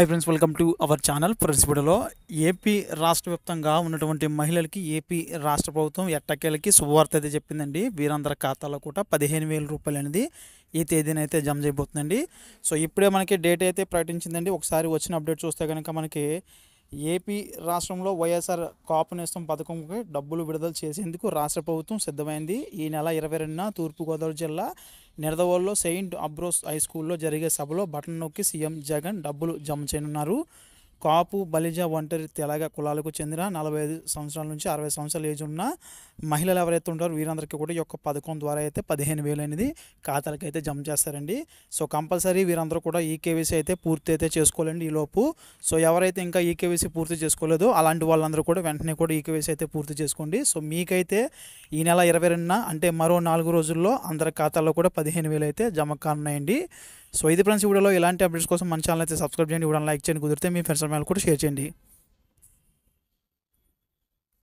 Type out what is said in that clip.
high friends welcome to our channel ప్రసిబుడలో AP రాష్ట్ర వ్యాప్తంగా ఉన్నటువంటి మహిళలకి ఏపీ రాష్ట్ర ప్రభుత్వం ఎట్టకేలకి శుభవార్త అయితే చెప్పిందండి వీరందరి ఖాతాలో కూడా పదిహేను వేల రూపాయలు అనేది ఈ తేదీనైతే అయితే జమ చేయబోతుందండి సో ఇప్పుడే మనకి డేట్ అయితే ప్రకటించిందండి ఒకసారి వచ్చిన అప్డేట్ చూస్తే కనుక మనకి ఏపీ రాష్ట్రంలో వైఎస్ఆర్ నేస్తం పథకంకి డబ్బులు విడుదల చేసేందుకు రాష్ట్ర ప్రభుత్వం సిద్ధమైంది ఈ నెల ఇరవై రెండున తూర్పుగోదావరి జిల్లా నిరదవోల్లో సెయింట్ అబ్రోస్ హై స్కూల్లో జరిగే సభలో బటన్ నొక్కి సీఎం జగన్ డబ్బులు జమ చేయనున్నారు కాపు బలిజ ఒంటరి తెలగ కులాలకు చెందిన నలభై ఐదు సంవత్సరాల నుంచి అరవై సంవత్సరాల ఏజ్ ఉన్న మహిళలు ఎవరైతే ఉంటారో వీరందరికీ కూడా ఈ యొక్క పథకం ద్వారా అయితే పదిహేను వేలు అనేది ఖాతాలకు అయితే జమ చేస్తారండి సో కంపల్సరీ వీరందరూ కూడా ఈ కేవీసీ అయితే పూర్తి అయితే చేసుకోవాలండి ఈలోపు సో ఎవరైతే ఇంకా ఈ కేవీసీ పూర్తి చేసుకోలేదో అలాంటి వాళ్ళందరూ కూడా వెంటనే కూడా ఈ కేవీసీ అయితే పూర్తి చేసుకోండి సో మీకైతే ఈ నెల ఇరవై రెండున అంటే మరో నాలుగు రోజుల్లో అందరి ఖాతాల్లో కూడా పదిహేను వేలు అయితే జమ కానున్నాయండి సో ఇది ఫ్రెండ్స్ వీడియోలో ఇలాంటి అప్డేట్స్ కోసం మన ఛానల్ అయితే సబ్స్క్రైబ్ చేయండి ఇవ్వడం లైక్ చేయండి కుదిరితే మీ ఫ్రెండ్స్ మేము కూడా షేర్ చేయండి